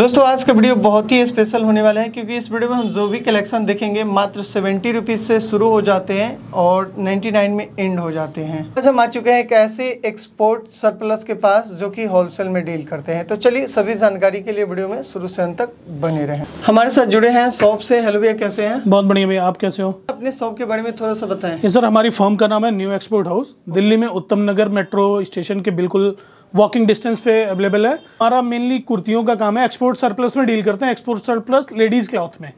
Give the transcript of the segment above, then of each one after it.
दोस्तों आज का वीडियो बहुत ही स्पेशल होने वाला है क्योंकि इस वीडियो में हम जो भी कलेक्शन देखेंगे मात्र सेवेंटी रुपीज़ से शुरू हो जाते हैं और नाइन्टी नाइन में एंड हो जाते हैं आज हम आ चुके हैं एक ऐसे एक्सपोर्ट सरप्लस के पास जो कि होलसेल में डील करते हैं तो चलिए सभी जानकारी के लिए वीडियो में शुरू से अंत तक बने रहें हमारे साथ जुड़े हैं शॉप से हेलो भैया कैसे हैं बहुत बढ़िया भैया आप कैसे हो अपने शॉप के बारे में थोड़ा सा बताएं सर हमारी फॉर्म का नाम है न्यू एक्सपोर्ट हाउस दिल्ली में उत्तम नगर मेट्रो स्टेशन के बिल्कुल वॉकिंग डिस्टेंस पे अवेलेबल है हमारा मेनली कुर्तियों का काम है एक्सपोर्ट सरप्लस में डील करते हैं एक्सपोर्ट सरप्लस लेडीज क्लॉथ में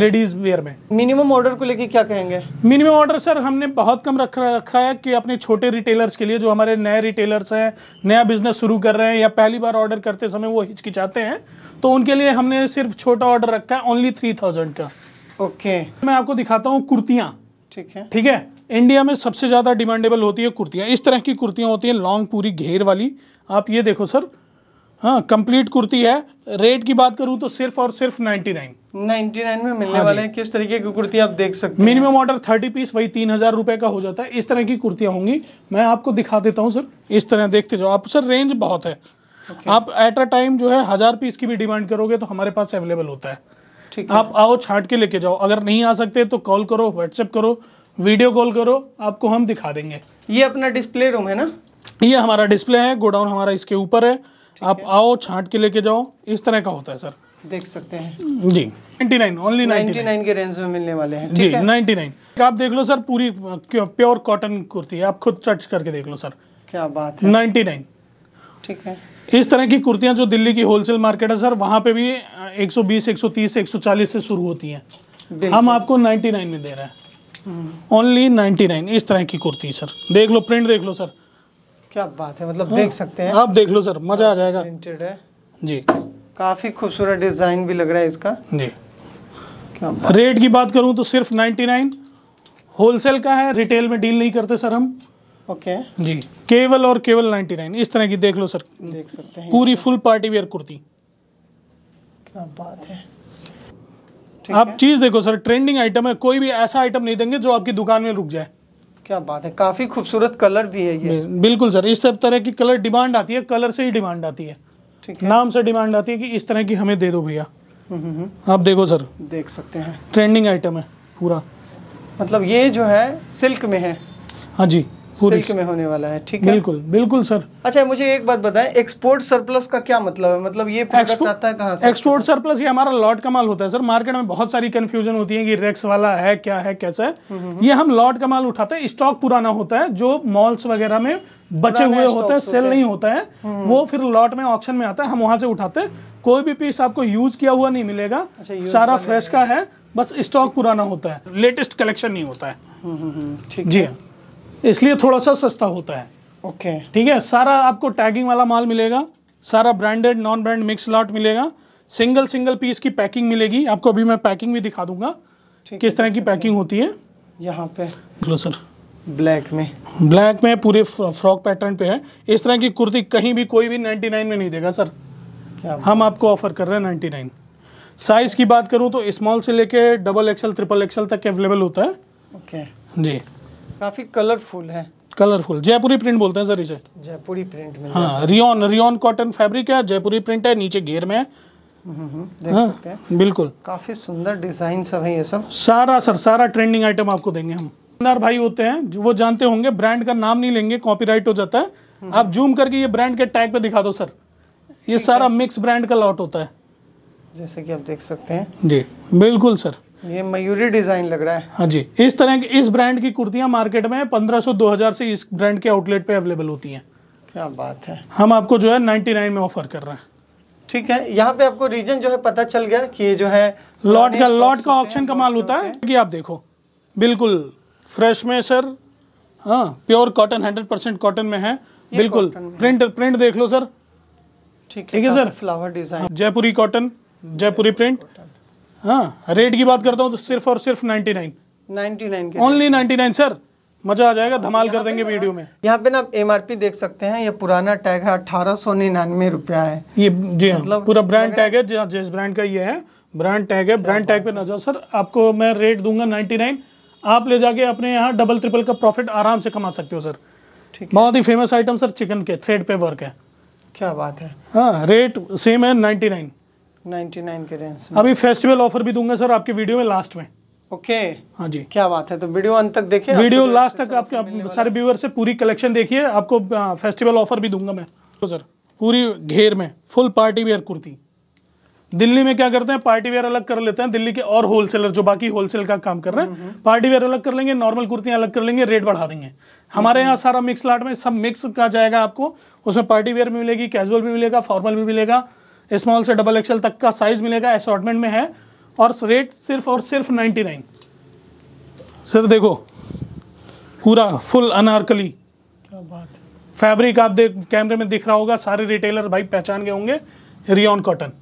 लेडीज वेयर में मिनिमम ऑर्डर को लेके क्या कहेंगे मिनिमम ऑर्डर सर हमने बहुत कम रख रखा है कि अपने छोटे रिटेलर्स के लिए जो हमारे नए रिटेलर्स हैं नया बिजनेस शुरू कर रहे हैं या पहली बार ऑर्डर करते समय वो हिचकिचाते हैं तो उनके लिए हमने सिर्फ छोटा ऑर्डर रखा है ओनली थ्री थाउजेंड का ओके मैं आपको दिखाता हूँ कुर्तियाँ ठीक है ठीक है इंडिया में सबसे ज़्यादा डिमांडेबल होती है कुर्तियाँ इस तरह की कुर्तियाँ होती हैं लॉन्ग पूरी घेर वाली आप ये देखो सर हाँ कंप्लीट कुर्ती है रेट की बात करूँ तो सिर्फ और सिर्फ नाइन्टी नाइन में मिलने हाँ वाले हैं किस तरीके की कुर्ती आप देख सकते हैं मिनिमम ऑर्डर थर्टी पीस वही तीन हज़ार रुपये का हो जाता है इस तरह की कुर्तियाँ होंगी मैं आपको दिखा देता हूँ सर इस तरह देखते जाओ आप सर रेंज बहुत है okay. आप एट अ टाइम जो है हज़ार पीस की भी डिमांड करोगे तो हमारे पास अवेलेबल होता है ठीक आप आओ छाट के लेके जाओ अगर नहीं आ सकते तो कॉल करो व्हाट्सएप करो वीडियो कॉल करो आपको हम दिखा देंगे ये अपना डिस्प्ले रूम है ना ये हमारा डिस्प्ले है गोडाउन हमारा इसके ऊपर है आप आओ छांट के लेके जाओ इस तरह का होता है सर देख सकते हैं जी 99 ओनली 99 के रेंज में मिलने वाले हैं जी है? 99 आप देख लो सर पूरी प्योर कॉटन कुर्ती है आप खुद टच करके देख लो सर क्या बात है नाइन ठीक है इस तरह की कुर्तियां जो दिल्ली की होलसेल मार्केट है सर वहाँ पे भी 120 130 140 से शुरू होती हैं हम आपको 99 में दे रहे हैं ओनली नाइन्टी नाइन इस तरह की कुर्ती सर देख लो प्रिंट देख लो सर क्या बात है मतलब हाँ, देख सकते हैं आप देख लो सर मजा आ जाएगा प्रिंटेड है जी काफ़ी खूबसूरत डिज़ाइन भी लग रहा है इसका जी क्या रेट की बात करूं तो सिर्फ नाइन्टी नाइन होलसेल का है रिटेल में डील नहीं करते सर हम ओके जी केवल और केवल नाइन इस तरह की देख लो सर देख सकते हैं पूरी फुल पार्टी वेयर कुर्ती क्या बात है आप चीज देखो सर ट्रेंडिंग आइटम है कोई भी ऐसा आइटम नहीं देंगे जो आपकी दुकान में रुक जाए क्या बात है काफी खूबसूरत कलर भी है ये बिल्कुल सर इस सब तरह की कलर डिमांड आती है कलर से ही डिमांड आती है ठीक है नाम से डिमांड आती है कि इस तरह की हमें दे दो भैया हम्म, हम्म, हम्म। आप देखो सर देख सकते हैं ट्रेंडिंग आइटम है पूरा मतलब ये जो है सिल्क में है हाँ जी सिल्क में होने वाला है ठीक है बिल्कुल बिल्कुल सर अच्छा मुझे एक बात बताएं एक्सपोर्ट सरप्लस का क्या मतलब है मतलब ये प्रोडक्ट आता है एक्सपोर्ट सरप्लस ये हमारा लॉट कमाल होता है सर मार्केट में बहुत सारी कंफ्यूजन होती है कि रेक्स वाला है क्या है कैसा है हम्म, हम्म, हम्म। ये हम लॉट कमाल उठाते हैं स्टॉक पुराना होता है जो मॉल्स वगैरह में बचे हुए होते हैं सेल नहीं होता है वो फिर लॉट में ऑप्शन में आता है हम वहां से उठाते हैं कोई भी पीस आपको यूज किया हुआ नहीं मिलेगा अच्छा, सारा फ्रेश का है बस स्टॉक पुराना होता है लेटेस्ट कलेक्शन नहीं होता है ठीक जी हाँ इसलिए थोड़ा सा सस्ता होता है ओके okay. ठीक है सारा आपको टैगिंग वाला माल मिलेगा सारा branded non brand mix lot मिलेगा सिंगल सिंगल पीस की पैकिंग मिलेगी आपको अभी मैं पैकिंग भी दिखा दूंगा किस तरह की पैकिंग होती है यहाँ पे सर ब्लैक में ब्लैक में पूरे फ्रॉक पैटर्न पे है इस तरह की कुर्ती कहीं भी कोई भी 99 में नहीं देगा सर क्या हम आपको ऑफर कर रहे हैं 99 साइज़ की बात करूँ तो स्मॉल से लेके डबल एक्सल ट्रिपल एक्सल तक अवेलेबल होता है ओके जी काफी कलरफुल है कलरफुल जयपुरी प्रिंट बोलते हैं सर इसे जयपुरी प्रिंट में हाँ रियोन रियोन कॉटन फैब्रिक है जयपुरी प्रिंट है नीचे घेर में है देख हाँ, सकते हैं बिल्कुल काफी सुंदर डिजाइन सब है ये सब सारा सर सारा ट्रेंडिंग आइटम आपको देंगे हम दुकानदार भाई होते हैं जो वो जानते होंगे ब्रांड का नाम नहीं लेंगे कॉपीराइट हो जाता है आप जूम करके ये ब्रांड के टैग पे दिखा दो सर ये सारा मिक्स ब्रांड का लॉट होता है जैसे कि आप देख सकते हैं जी बिल्कुल सर ये मयूरी डिजाइन लग रहा है हाँ जी इस तरह की इस ब्रांड की कुर्तियां मार्केट में 1500-2000 से इस ब्रांड के आउटलेट पे अवेलेबल होती हैं क्या बात है हम आपको जो है 99 में ऑफर कर रहे हैं ठीक है यहाँ पे आपको रीजन जो है पता चल गया कि ये जो है लॉट का लॉट का ऑप्शन का माल होता है कि आप देखो बिल्कुल फ्रेश में सर हाँ pure cotton hundred percent cotton में है हाँ, बिल्कुल प्रिंट प्रिंट देख लो सर ठीक है sir flower design Jaipuri cotton Jaipuri print हाँ रेट की बात करता हूँ तो सिर्फ और सिर्फ ninety nine ninety nine only ninety nine sir मजा आ जाएगा धमाल कर देंगे वीडियो में यहाँ पे ना आप एम देख सकते हैं ये पुराना टैग है अठारह सौ निन्यानवे रुपया है ये जी हाँ, मतलब पूरा ब्रांड टैग है जिस ब्रांड का ये है ब्रांड टैग है ब्रांड टैग पे ना जाओ सर आपको मैं रेट दूंगा नाइन्टी नाइन आप ले जाके अपने यहाँ डबल ट्रिपल का प्रॉफिट आराम से कमा सकते हो सर ठीक बहुत ही फेमस आइटम सर चिकन के थ्रेड पे वर्क है क्या बात है हाँ रेट सेम है नाइन्टी नाइन 99 के रेंज अभी फेस्टिवल ऑफर भी दूंगा सर आपके वीडियो में लास्ट में ओके okay. हाँ जी क्या बात है तो वीडियो अंत तक देखिए वीडियो लास्ट तक आपके सारे व्यूअर से पूरी कलेक्शन देखिए आपको फेस्टिवल हाँ, ऑफर भी दूंगा मैं तो सर पूरी घेर में full party wear kurti Delhi में क्या करते हैं पार्टी वेयर अलग कर लेते हैं दिल्ली के और होलसेलर जो बाकी होलसेल का काम कर रहे हैं पार्टी हम्म, वेयर हम्म। अलग कर लेंगे नॉर्मल कुर्तियां अलग कर लेंगे रेट बढ़ा देंगे हमारे यहाँ सारा मिक्स लाट में सब मिक्स का जाएगा आपको उसमें पार्टी वेयर भी मिलेगी कैजुअल भी मिलेगा फॉर्मल भी मिलेगा स्मॉल से डबल एक्सएल तक का साइज मिलेगा असॉटमेंट में है और रेट सिर्फ और सिर्फ नाइन्टी नाइन सर देखो पूरा फुल अनारकली क्या बात फैब्रिक आप देख कैमरे में दिख रहा होगा सारे रिटेलर भाई पहचान गए होंगे रियॉन कॉटन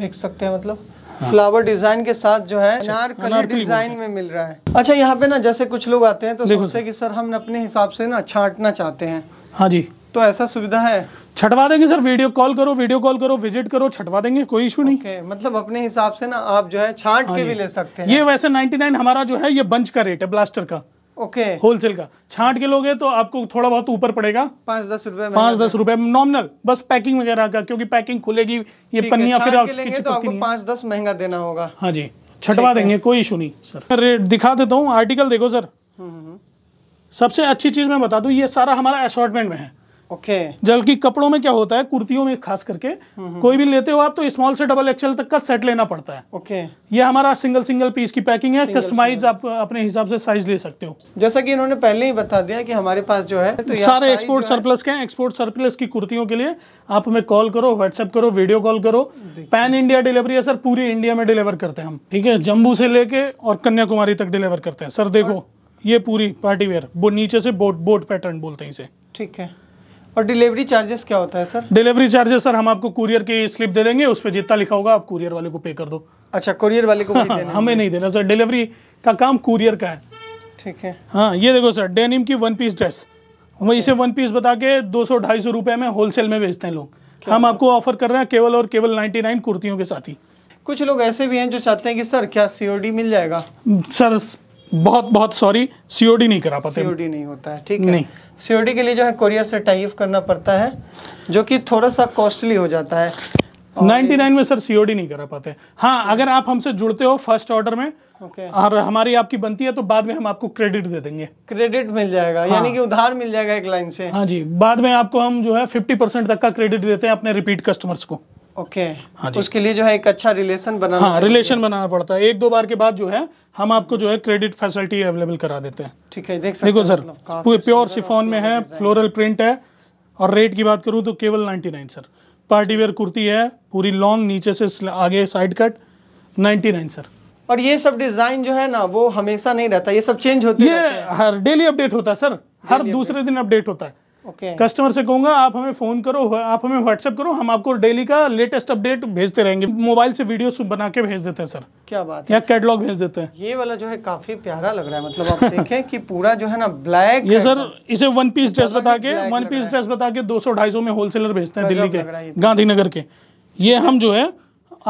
देख सकते हैं मतलब फ्लावर हाँ। डिजाइन के साथ जो है डिजाइन अच्छा, में मिल रहा है अच्छा यहाँ पे ना जैसे कुछ लोग आते हैं तो सोचते कि सर हम अपने हिसाब से ना छांटना चाहते हैं हाँ जी तो ऐसा सुविधा है छटवा देंगे सर वीडियो कॉल करो वीडियो कॉल करो विजिट करो छटवा देंगे कोई इशू नहीं okay, मतलब अपने हिसाब से ना आप जो है छांट के हाँ भी ले सकते हैं ये वैसे 99 हमारा जो है ये बंच का रेट है ब्लास्टर का ओके okay. होलसेल का छांट के लोगे तो आपको थोड़ा बहुत ऊपर पड़ेगा पांच दस रुपए पांच दस रुपए नॉमिनल बस पैकिंग वगैरह का क्योंकि पैकिंग खुलेगी ये पन्निया फिर तो आपकी चिपकती नहीं पाँच दस महंगा देना होगा हाँ जी छटवा देंगे कोई इशू नहीं सर रेट दिखा देता हूँ आर्टिकल देखो सर हम्म, हम्म, हम्म। सबसे अच्छी चीज मैं बता दू ये सारा हमारा असॉर्टमेंट में है ओके okay. जबकि कपड़ों में क्या होता है कुर्तियों में खास करके कोई भी लेते हो आप तो स्मॉल से डबल एक्सएल तक का सेट लेना पड़ता है ओके okay. ये हमारा सिंगल सिंगल पीस की पैकिंग है कस्टमाइज आप अपने हिसाब से साइज ले सकते हो जैसा कि इन्होंने पहले ही बता दिया कि हमारे पास जो है तो सारे एक्सपोर्ट सरप्लस के एक्सपोर्ट सरप्लस की कुर्तियों के लिए आप हमें कॉल करो व्हाट्सएप करो वीडियो कॉल करो पैन इंडिया डिलीवरी है सर पूरी इंडिया में डिलीवर करते हैं हम ठीक है जम्मू से लेके और कन्याकुमारी तक डिलीवर करते हैं सर देखो ये पूरी पार्टी वेयर नीचे से बोट बोट पैटर्न बोलते हैं इसे ठीक है और डिलीवरी चार्जेस क्या होता है सर डिलीवरी चार्जेस सर हम आपको कुरियर की स्लिप दे देंगे उस पर जितना लिखा होगा आप कुरियर वाले को पे कर दो अच्छा कुरियर वाले को हाँ, हमें नहीं, नहीं देना सर डिलीवरी का काम कुरियर का है ठीक है हाँ ये देखो सर डेनिम की वन पीस ड्रेस हम इसे वन पीस बता के दो सौ ढाई सौ रुपये में होलसेल में बेचते हैं लोग हम आपको ऑफर कर रहे हैं केवल और केवल नाइन्टी नाइन कुर्तियों के साथ ही कुछ लोग ऐसे भी हैं जो चाहते हैं कि सर क्या सीओडी मिल जाएगा सर बहुत बहुत सॉरी सीओडी नहीं करा पाते सीओडी नहीं होता है ठीक है नहीं सीओडी के लिए जो है कोरियर से टाइप करना पड़ता है जो कि थोड़ा सा कॉस्टली हो जाता है 99 में सर सीओडी नहीं करा पाते हाँ अगर आप हमसे जुड़ते हो फर्स्ट ऑर्डर में okay. और हमारी आपकी बनती है तो बाद में हम आपको क्रेडिट दे देंगे क्रेडिट मिल जाएगा हाँ. यानी कि उधार मिल जाएगा एक लाइन से हाँ जी बाद में आपको हम जो है 50 परसेंट तक का क्रेडिट देते हैं अपने रिपीट कस्टमर्स को ओके हाँ जी उसके लिए जो है एक अच्छा रिलेशन बनाना हाँ रिलेशन बनाना पड़ता है एक दो बार के बाद जो है हम आपको जो है क्रेडिट फैसिलिटी अवेलेबल करा देते हैं ठीक है देख देखो सर मतलब पूरे प्योर सिफोन में है फ्लोरल प्रिंट है और रेट की बात करूँ तो केवल ninety nine sir party wear kurti है पूरी लॉन्ग नीचे से आगे side cut ninety nine sir और ये सब डिजाइन जो है ना वो हमेशा नहीं रहता ये सब चेंज होती है हर डेली अपडेट होता है सर हर दूसरे दिन अपडेट होता है okay. कस्टमर से कहूंगा आप हमें फ़ोन करो आप हमें व्हाट्सएप करो हम आपको डेली का लेटेस्ट अपडेट भेजते रहेंगे मोबाइल से वीडियो बना के भेज देते हैं सर क्या बात है या कैटलॉग भेज देते हैं ये वाला जो है काफ़ी प्यारा लग रहा है मतलब आप देखें कि पूरा जो है ना ब्लैक ये सर इसे वन पीस ड्रेस बता के वन पीस ड्रेस बता के दो सौ ढाई सौ में होलसेलर भेजते हैं दिल्ली के तो। गांधीनगर के ये हम जो है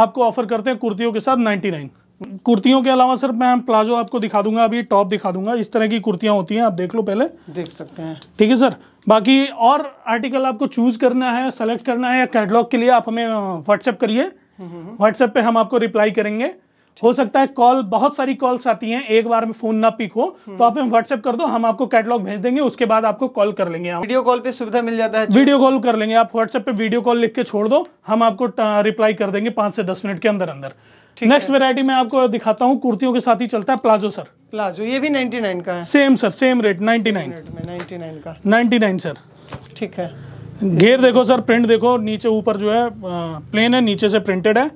आपको ऑफर करते हैं कुर्तियों के साथ नाइन्टी नाइन कुर्तियों के अलावा सर मैं प्लाजो आपको दिखा दूंगा अभी टॉप दिखा दूंगा इस तरह की कुर्तियां होती हैं आप देख लो पहले देख सकते हैं ठीक है सर बाकी और आर्टिकल आपको चूज करना है सेलेक्ट करना है या कैटलॉग के लिए आप हमें व्हाट्सएप करिए व्हाट्सएप पे हम आपको रिप्लाई करेंगे हो सकता है कॉल बहुत सारी कॉल्स आती हैं एक बार में फोन ना पिक हो तो आप हमें व्हाट्सएप कर दो हम आपको कैटलॉग भेज देंगे उसके बाद आपको कॉल कर लेंगे आप वीडियो कॉल पे सुविधा मिल जाता है वीडियो अच्छा। कॉल कर लेंगे आप व्हाट्सएप पे वीडियो कॉल लिख के छोड़ दो हम आपको रिप्लाई कर देंगे पांच से दस मिनट के अंदर अंदर नेक्स्ट वेरायटी में आपको दिखाता हूँ कुर्तियों के साथ ही चलता है प्लाजो सर प्लाजो ये भी नाइन का है same sir same rate ninety nine का नाइन सर ठीक है घेर देखो सर प्रिंट देखो नीचे ऊपर जो है प्लेन है नीचे से प्रिंटेड है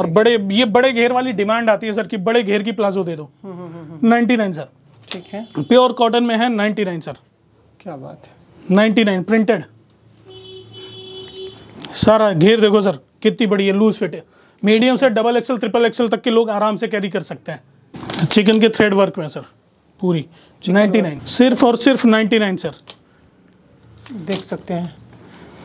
और बड़े ये बड़े घेर वाली डिमांड आती है सर कि बड़े घेर की प्लाजो दे दो ninety hmm, nine hmm, hmm, sir ठीक है प्योर कॉटन में है नाइन्टी नाइन सर क्या बात है नाइनटी नाइन प्रिंटेड सारा घेर देखो सर कितनी बड़ी है लूज फिट है मीडियम से डबल एक्सल ट्रिपल एक्सल तक के लोग आराम से कैरी कर सकते हैं चिकन के थ्रेड वर्क में सर पूरी 99 सिर्फ और सिर्फ 99 सर देख सकते हैं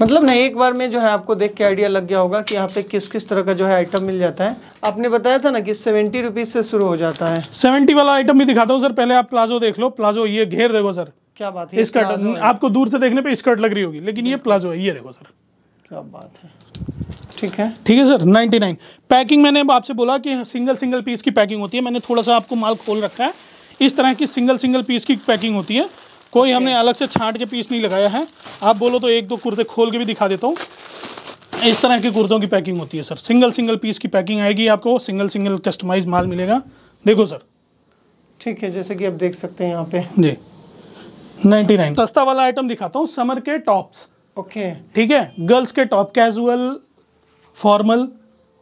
मतलब ना एक बार में जो है आपको देख के आइडिया लग गया होगा कि यहाँ पे किस किस तरह का जो है आइटम मिल जाता है आपने बताया था ना कि सेवेंटी रुपीज से शुरू हो जाता है सेवेंटी वाला आइटम भी दिखाता हूँ सर पहले आप प्लाजो देख लो प्लाजो ये घेर देखो सर क्या बात है स्कर्ट आपको दूर से देखने पे स्कर्ट लग रही होगी लेकिन ये प्लाजो है ये देखो सर क्या बात है ठीक है ठीक है सर 99 पैकिंग मैंने आपसे बोला कि सिंगल सिंगल पीस की पैकिंग होती है मैंने थोड़ा सा आपको माल खोल रखा है इस तरह की सिंगल सिंगल पीस की पैकिंग होती है कोई हमने अलग से छांट के पीस नहीं लगाया है आप बोलो तो एक दो कुर्ते खोल के भी दिखा देता हूँ इस तरह के कुर्तों की पैकिंग होती है सर सिंगल सिंगल पीस की पैकिंग आएगी आपको सिंगल सिंगल कस्टमाइज माल मिलेगा देखो सर ठीक है जैसे कि आप देख सकते हैं यहाँ पे जी 99 सस्ता वाला आइटम दिखाता हूँ समर के टॉप्स ओके ठीक है गर्ल्स के top casual formal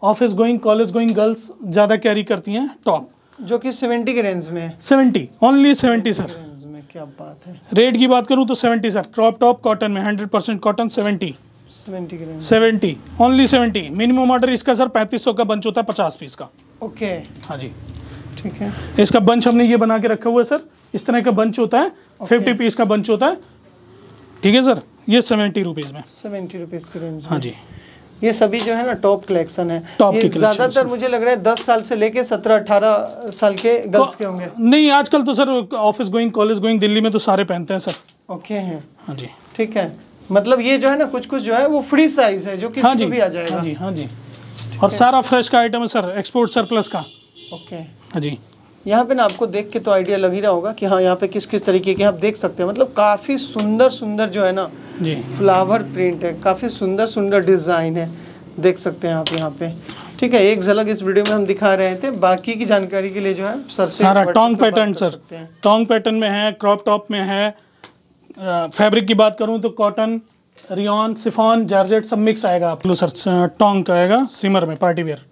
office going college going girls ज़्यादा कैरी करती हैं टॉप जो कि सेवेंटी के रेंज में सेवेंटी ओनली सेवेंटी सर क्या बात है रेट की बात करूँ तो seventy sir crop top cotton में hundred percent cotton seventy seventy only seventy minimum order इसका सर पैंतीस का बंच होता है पचास पीस का ओके हाँ जी ठीक है इसका बंच हमने ये बना के रखा हुआ है सर इस तरह का बंच होता है फिफ्टी पीस का बंच होता है ठीक है सर ये सेवेंटी रुपीज़ में सेवेंटी रुपीज़ के रेंज हाँ जी ये सभी जो है ना टॉप कलेक्शन है ज्यादातर मुझे लग रहा है दस साल से लेके सत्रह अठारह साल के गर्ल्स के होंगे नहीं आजकल तो sir office going college going Delhi में तो सारे पहनते हैं सर ओके हैं हाँ जी ठीक है मतलब ये जो है ना कुछ कुछ जो है वो फ्री साइज है जो कि हाँ जी भी आ जाएगा हाँ जी हाँ जी और सारा फ्रेश का आइटम है सर एक्सपोर्ट सरप्लस का ओके हाँ जी यहाँ पे ना आपको देख के तो आइडिया लग ही रहा होगा कि हाँ यहाँ पे किस किस तरीके के आप देख सकते हैं मतलब काफ़ी सुंदर सुंदर जो है ना जी फ्लावर प्रिंट है काफ़ी सुंदर सुंदर डिज़ाइन है देख सकते हैं आप यहाँ पे ठीक है एक झलक इस वीडियो में हम दिखा रहे थे बाकी की जानकारी के लिए जो है सर से सारा टोंग पैटर्न सर टोंग पैटर्न में है क्रॉप टॉप में है फैब्रिक की बात करूँ तो कॉटन रियॉन सिफॉन जारजेट सब मिक्स आएगा आप लोग सर टोंग का आएगा सिमर में पार्टी वेयर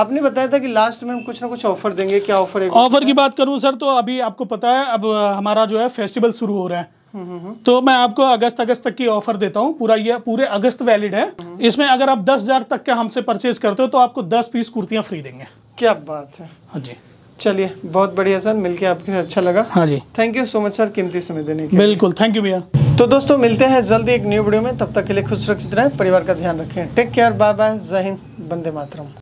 आपने बताया था कि लास्ट में हम कुछ ना कुछ ऑफर देंगे क्या ऑफर है ऑफर की बात करूं सर तो अभी आपको पता है अब हमारा जो है फेस्टिवल शुरू हो रहा है हम्म, हम्म, हम्म। तो मैं आपको अगस्त अगस्त तक की ऑफर देता हूँ पूरा ये पूरे अगस्त वैलिड है इसमें अगर आप दस हजार तक का हमसे परचेज करते हो तो आपको दस पीस कुर्तियाँ फ्री देंगे क्या बात है हाँ जी चलिए बहुत बढ़िया सर मिलके आपके अच्छा लगा हाँ जी thank you so much sir कीमती समय देने के बिल्कुल थैंक यू भैया तो दोस्तों मिलते हैं जल्दी एक न्यू वीडियो में तब तक के लिए खुद सुरक्षित रहें परिवार का ध्यान रखें टेक केयर बाय बाय जय हिंद बंदे मातरम